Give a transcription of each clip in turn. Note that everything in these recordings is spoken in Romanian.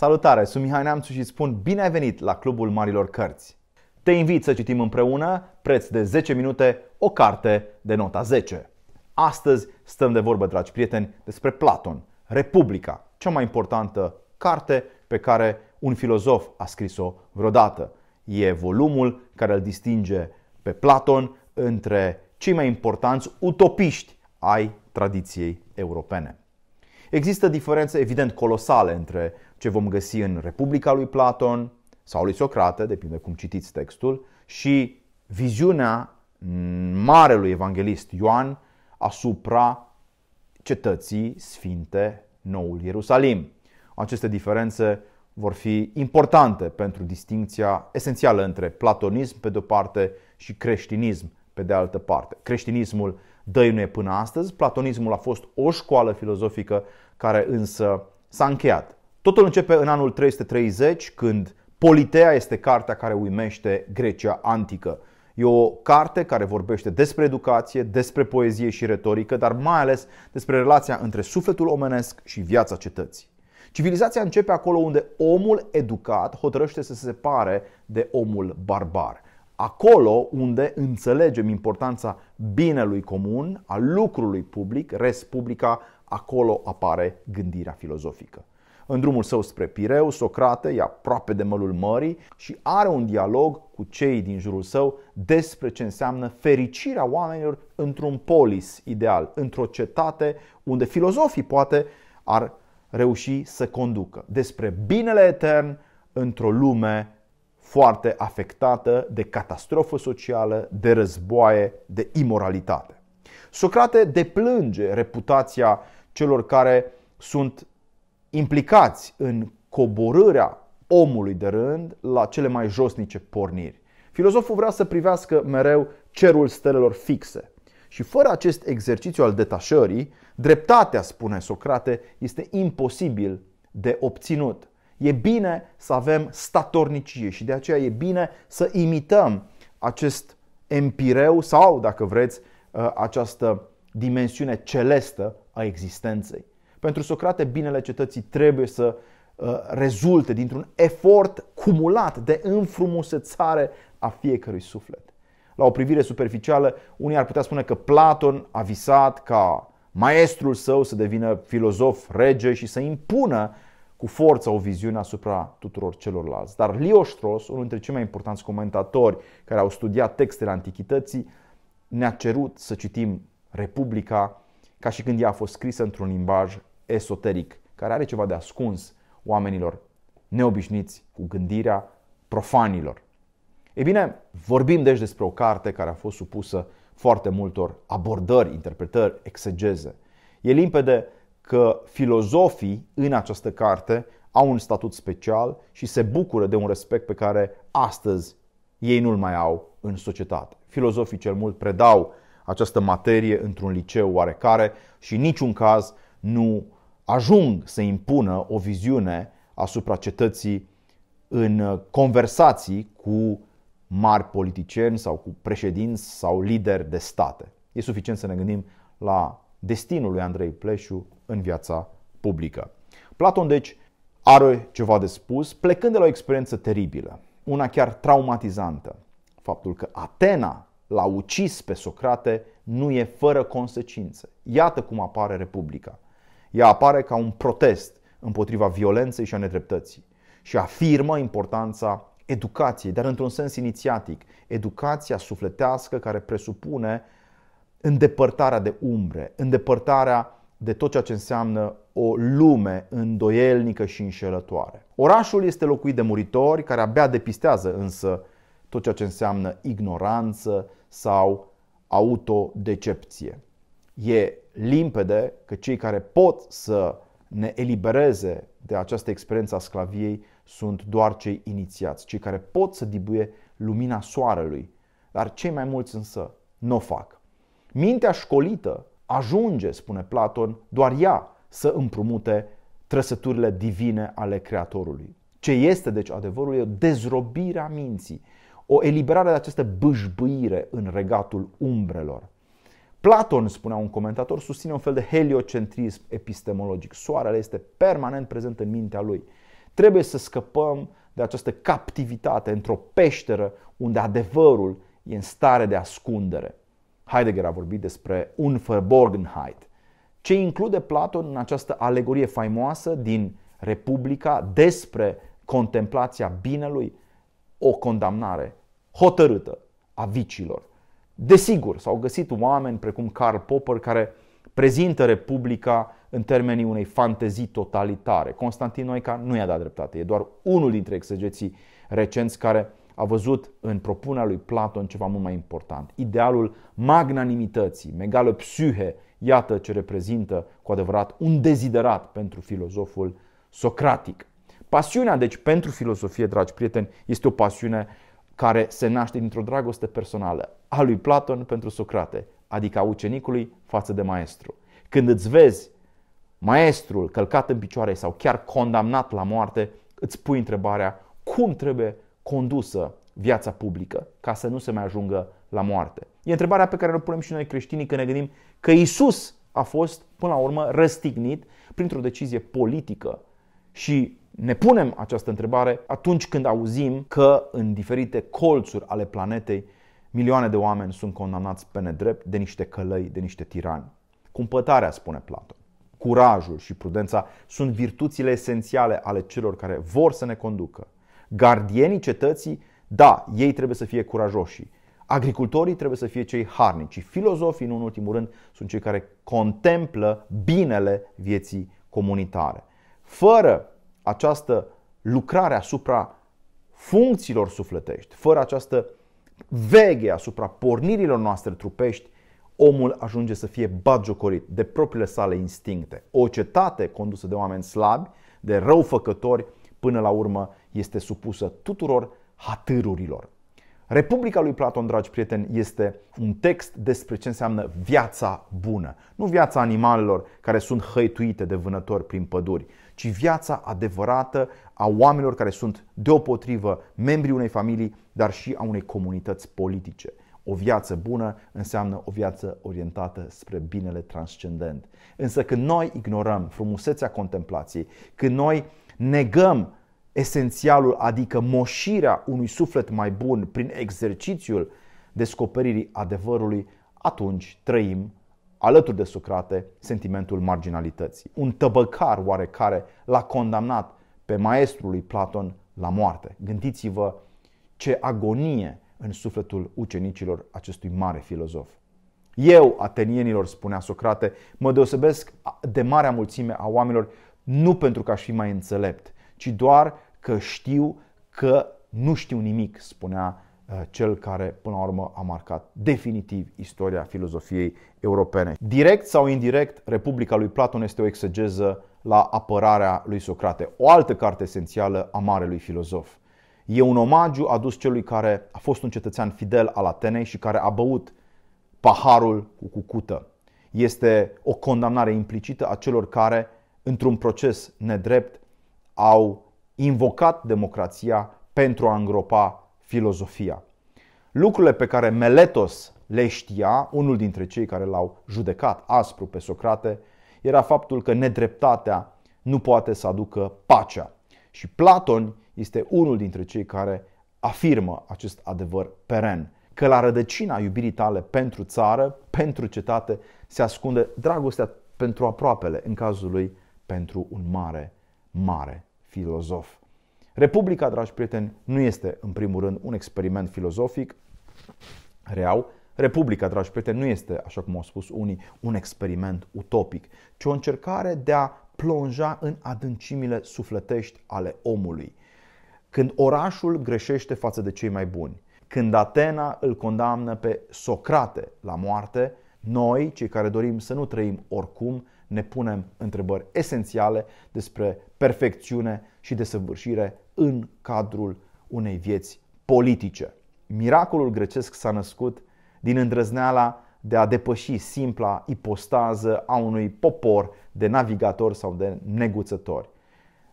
Salutare, sunt Mihai Neamțu și spun bine ai venit la Clubul Marilor Cărți. Te invit să citim împreună, preț de 10 minute, o carte de nota 10. Astăzi stăm de vorbă, dragi prieteni, despre Platon, Republica, cea mai importantă carte pe care un filozof a scris-o vreodată. E volumul care îl distinge pe Platon între cei mai importanți utopiști ai tradiției europene. Există diferențe evident colosale între ce vom găsi în Republica lui Platon sau lui Socrate, depinde cum citiți textul, și viziunea marelui evanghelist Ioan asupra cetății sfinte Noul Ierusalim. Aceste diferențe vor fi importante pentru distinția esențială între platonism pe de-o parte și creștinism pe de altă parte. Creștinismul dăinuie până astăzi. Platonismul a fost o școală filozofică care însă s-a încheiat. Totul începe în anul 330 când Politea este cartea care uimește Grecia antică. E o carte care vorbește despre educație, despre poezie și retorică, dar mai ales despre relația între sufletul omenesc și viața cetății. Civilizația începe acolo unde omul educat hotărăște să se separe de omul barbar acolo unde înțelegem importanța binelui comun, a lucrului public, res publica, acolo apare gândirea filozofică. În drumul său spre Pireu, Socrate e aproape de mălul mării și are un dialog cu cei din jurul său despre ce înseamnă fericirea oamenilor într-un polis ideal, într-o cetate unde filozofii poate ar reuși să conducă, despre binele etern într-o lume foarte afectată de catastrofă socială, de războaie, de imoralitate. Socrate deplânge reputația celor care sunt implicați în coborârea omului de rând la cele mai josnice porniri. Filozoful vrea să privească mereu cerul stelelor fixe. Și fără acest exercițiu al detașării, dreptatea, spune Socrate, este imposibil de obținut e bine să avem statornicie și de aceea e bine să imităm acest empireu sau, dacă vreți, uh, această dimensiune celestă a existenței. Pentru Socrate, binele cetății trebuie să uh, rezulte dintr-un efort cumulat de înfrumusețare a fiecărui suflet. La o privire superficială, unii ar putea spune că Platon a visat ca maestrul său să devină filozof rege și să impună cu forță o viziune asupra tuturor celorlalți. Dar Leo Strauss, unul dintre cei mai importanți comentatori care au studiat textele antichității, ne-a cerut să citim Republica ca și când ea a fost scrisă într-un limbaj esoteric, care are ceva de ascuns oamenilor neobișnuiți cu gândirea profanilor. Ei bine, vorbim deci despre o carte care a fost supusă foarte multor abordări, interpretări, exegeze. E limpede că filozofii în această carte au un statut special și se bucură de un respect pe care astăzi ei nu-l mai au în societate. Filozofii cel mult predau această materie într-un liceu oarecare și în niciun caz nu ajung să impună o viziune asupra cetății în conversații cu mari politicieni sau cu președinți sau lideri de state. E suficient să ne gândim la destinul lui Andrei Pleșu în viața publică. Platon, deci, are ceva de spus, plecând de la o experiență teribilă, una chiar traumatizantă. Faptul că Atena l-a ucis pe Socrate nu e fără consecințe. Iată cum apare Republica. Ea apare ca un protest împotriva violenței și a nedreptății și afirmă importanța educației, dar într-un sens inițiatic, educația sufletească care presupune îndepărtarea de umbre, îndepărtarea de tot ceea ce înseamnă o lume îndoielnică și înșelătoare. Orașul este locuit de muritori care abia depistează însă tot ceea ce înseamnă ignoranță sau autodecepție. E limpede că cei care pot să ne elibereze de această experiență a sclaviei sunt doar cei inițiați, cei care pot să dibuie lumina soarelui, dar cei mai mulți însă nu o fac. Mintea școlită ajunge, spune Platon, doar ea să împrumute trăsăturile divine ale Creatorului. Ce este, deci, adevărul e o dezrobire a minții, o eliberare de această bâșbâire în regatul umbrelor. Platon, spunea un comentator, susține un fel de heliocentrism epistemologic. Soarele este permanent prezent în mintea lui. Trebuie să scăpăm de această captivitate într-o peșteră unde adevărul e în stare de ascundere. Heidegger a vorbit despre Verborgenheit, Ce include Platon în această alegorie faimoasă din Republica despre contemplația binelui? O condamnare hotărâtă a vicilor. Desigur, s-au găsit oameni precum Karl Popper care prezintă Republica în termenii unei fantezii totalitare. Constantin Noica nu i-a dat dreptate, e doar unul dintre exegeții recenți care a văzut în propunerea lui Platon ceva mult mai important. Idealul magnanimității, megalopsyhe, iată ce reprezintă cu adevărat un deziderat pentru filozoful socratic. Pasiunea, deci, pentru filozofie, dragi prieteni, este o pasiune care se naște dintr-o dragoste personală a lui Platon pentru Socrate, adică a ucenicului față de maestru. Când îți vezi maestrul călcat în picioare sau chiar condamnat la moarte, îți pui întrebarea cum trebuie condusă viața publică ca să nu se mai ajungă la moarte. E întrebarea pe care o punem și noi creștinii când ne gândim că Isus a fost până la urmă răstignit printr-o decizie politică și ne punem această întrebare atunci când auzim că în diferite colțuri ale planetei milioane de oameni sunt condamnați pe nedrept de niște călăi, de niște tirani. Cumpătarea, spune Platon, curajul și prudența sunt virtuțile esențiale ale celor care vor să ne conducă Gardienii cetății, da, ei trebuie să fie curajoși. Agricultorii trebuie să fie cei harnici. filozofii, nu în ultimul rând, sunt cei care contemplă binele vieții comunitare. Fără această lucrare asupra funcțiilor sufletești, fără această veghe asupra pornirilor noastre trupești, omul ajunge să fie bagiocorit de propriile sale instincte. O cetate condusă de oameni slabi, de răufăcători, până la urmă este supusă tuturor hatârurilor. Republica lui Platon, dragi prieteni, este un text despre ce înseamnă viața bună. Nu viața animalelor care sunt hăituite de vânători prin păduri, ci viața adevărată a oamenilor care sunt deopotrivă membrii unei familii, dar și a unei comunități politice. O viață bună înseamnă o viață orientată spre binele transcendent. Însă când noi ignorăm frumusețea contemplației, când noi negăm esențialul, adică moșirea unui suflet mai bun prin exercițiul descoperirii adevărului, atunci trăim alături de Socrate sentimentul marginalității. Un tăbăcar oarecare l-a condamnat pe maestrul lui Platon la moarte. Gândiți-vă ce agonie în sufletul ucenicilor acestui mare filozof. Eu, atenienilor, spunea Socrate, mă deosebesc de marea mulțime a oamenilor nu pentru că aș fi mai înțelept, ci doar că știu că nu știu nimic, spunea uh, cel care până la urmă a marcat definitiv istoria filozofiei europene. Direct sau indirect, Republica lui Platon este o exegeză la apărarea lui Socrate, o altă carte esențială a marelui filozof. E un omagiu adus celui care a fost un cetățean fidel al Atenei și care a băut paharul cu cucută. Este o condamnare implicită a celor care într-un proces nedrept, au invocat democrația pentru a îngropa filozofia. Lucrurile pe care Meletos le știa, unul dintre cei care l-au judecat aspru pe Socrate, era faptul că nedreptatea nu poate să aducă pacea. Și Platon este unul dintre cei care afirmă acest adevăr peren, că la rădăcina iubirii tale pentru țară, pentru cetate, se ascunde dragostea pentru aproapele, în cazul lui pentru un mare, mare filozof. Republica, dragi prieteni, nu este în primul rând un experiment filozofic real. Republica, dragi prieteni, nu este, așa cum au spus unii, un experiment utopic, ci o încercare de a plonja în adâncimile sufletești ale omului. Când orașul greșește față de cei mai buni, când Atena îl condamnă pe Socrate la moarte, noi, cei care dorim să nu trăim oricum, ne punem întrebări esențiale despre perfecțiune și desăvârșire în cadrul unei vieți politice. Miracolul grecesc s-a născut din îndrăzneala de a depăși simpla ipostază a unui popor de navigatori sau de neguțători.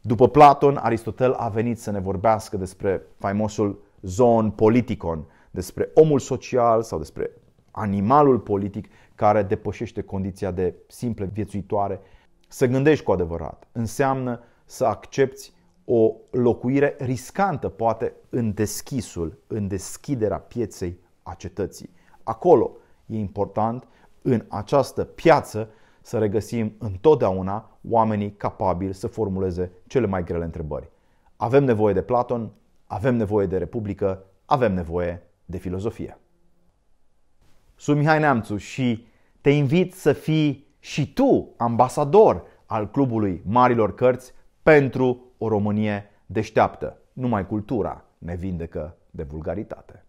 După Platon, Aristotel a venit să ne vorbească despre faimosul zon politicon, despre omul social sau despre animalul politic care depășește condiția de simple viețuitoare. Să gândești cu adevărat înseamnă să accepti o locuire riscantă, poate în deschisul, în deschiderea pieței a cetății. Acolo e important, în această piață, să regăsim întotdeauna oamenii capabili să formuleze cele mai grele întrebări. Avem nevoie de Platon, avem nevoie de Republică, avem nevoie de filozofie sunt Mihai Neamțu și te invit să fii și tu ambasador al Clubului Marilor Cărți pentru o Românie deșteaptă. Numai cultura ne vindecă de vulgaritate.